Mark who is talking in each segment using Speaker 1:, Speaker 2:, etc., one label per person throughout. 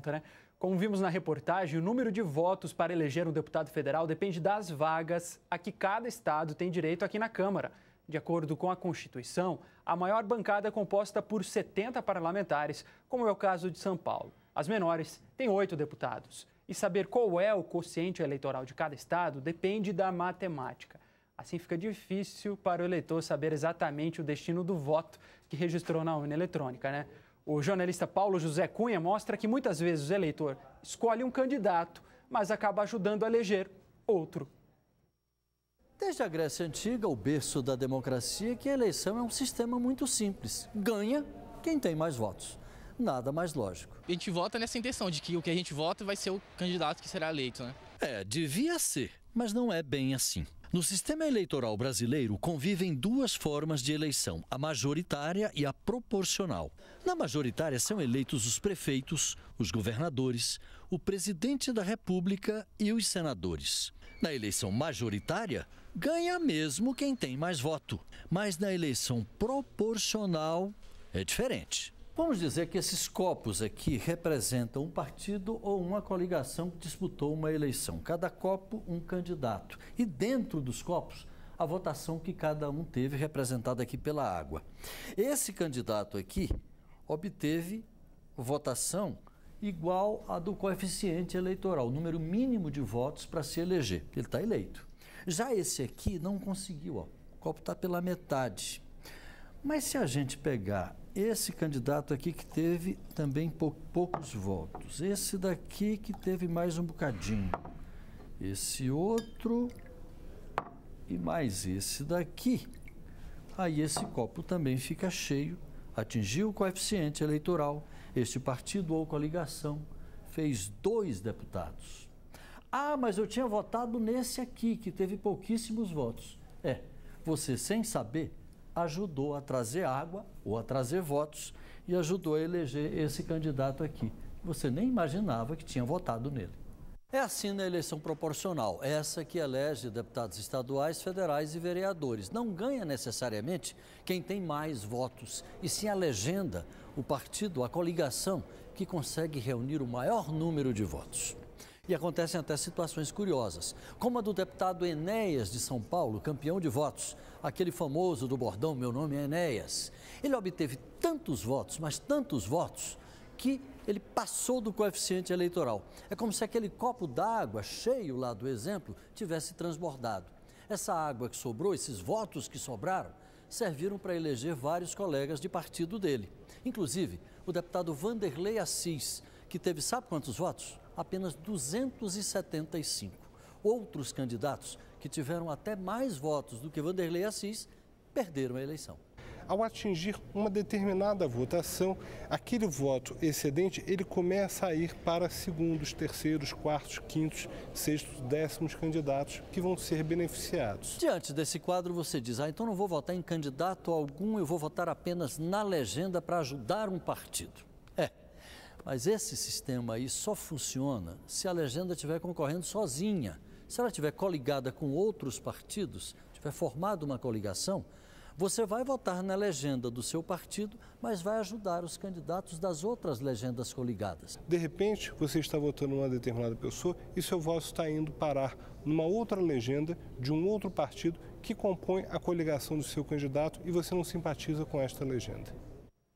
Speaker 1: conta, né? Como vimos na reportagem, o número de votos para eleger um deputado federal depende das vagas a que cada estado tem direito aqui na Câmara. De acordo com a Constituição, a maior bancada é composta por 70 parlamentares, como é o caso de São Paulo. As menores têm oito deputados. E saber qual é o quociente eleitoral de cada estado depende da matemática. Assim fica difícil para o eleitor saber exatamente o destino do voto que registrou na urna eletrônica, né? O jornalista Paulo José Cunha mostra que muitas vezes o eleitor escolhe um candidato, mas acaba ajudando a eleger outro.
Speaker 2: Desde a Grécia Antiga, o berço da democracia, é que a eleição é um sistema muito simples: ganha quem tem mais votos. Nada mais lógico.
Speaker 1: A gente vota nessa
Speaker 2: intenção de que o que a gente vota vai ser o candidato que será eleito, né? É, devia ser. Mas não é bem assim. No sistema eleitoral brasileiro convivem duas formas de eleição, a majoritária e a proporcional. Na majoritária são eleitos os prefeitos, os governadores, o presidente da República e os senadores. Na eleição majoritária, ganha mesmo quem tem mais voto. Mas na eleição proporcional, é diferente. Vamos dizer que esses copos aqui representam um partido ou uma coligação que disputou uma eleição. Cada copo, um candidato. E dentro dos copos, a votação que cada um teve, representada aqui pela água. Esse candidato aqui obteve votação igual a do coeficiente eleitoral, o número mínimo de votos para se eleger. Ele está eleito. Já esse aqui não conseguiu, ó. o copo está pela metade. Mas se a gente pegar esse candidato aqui que teve também pou, poucos votos, esse daqui que teve mais um bocadinho, esse outro e mais esse daqui. Aí esse copo também fica cheio, atingiu o coeficiente eleitoral, este partido ou coligação fez dois deputados. Ah, mas eu tinha votado nesse aqui que teve pouquíssimos votos. É, você sem saber ajudou a trazer água ou a trazer votos e ajudou a eleger esse candidato aqui. Você nem imaginava que tinha votado nele. É assim na eleição proporcional, essa que elege deputados estaduais, federais e vereadores. Não ganha necessariamente quem tem mais votos, e sim a legenda, o partido, a coligação que consegue reunir o maior número de votos e acontecem até situações curiosas, como a do deputado Enéas de São Paulo, campeão de votos, aquele famoso do bordão Meu nome é Enéas. Ele obteve tantos votos, mas tantos votos, que ele passou do coeficiente eleitoral. É como se aquele copo d'água cheio lá do exemplo tivesse transbordado. Essa água que sobrou, esses votos que sobraram, serviram para eleger vários colegas de partido dele. Inclusive, o deputado Vanderlei Assis, que teve sabe quantos votos? apenas 275. Outros candidatos que tiveram até mais votos do que Vanderlei Assis perderam a eleição
Speaker 1: ao atingir uma determinada votação, aquele voto excedente ele começa a ir para segundos, terceiros, quartos, quintos, sextos, décimos candidatos que vão ser beneficiados.
Speaker 2: Diante desse quadro, você diz: ah, então não vou votar em candidato algum, eu vou votar apenas na legenda para ajudar um partido. Mas esse sistema aí só funciona se a legenda estiver concorrendo sozinha. Se ela estiver coligada com outros partidos, tiver formado uma coligação, você vai votar na legenda do seu partido, mas vai ajudar os candidatos das outras legendas coligadas. De
Speaker 1: repente, você está votando uma determinada pessoa e seu voto está indo parar numa outra legenda de um outro partido que compõe a coligação do seu candidato e você não simpatiza com esta legenda.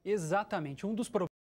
Speaker 1: Exatamente. Um dos problemas.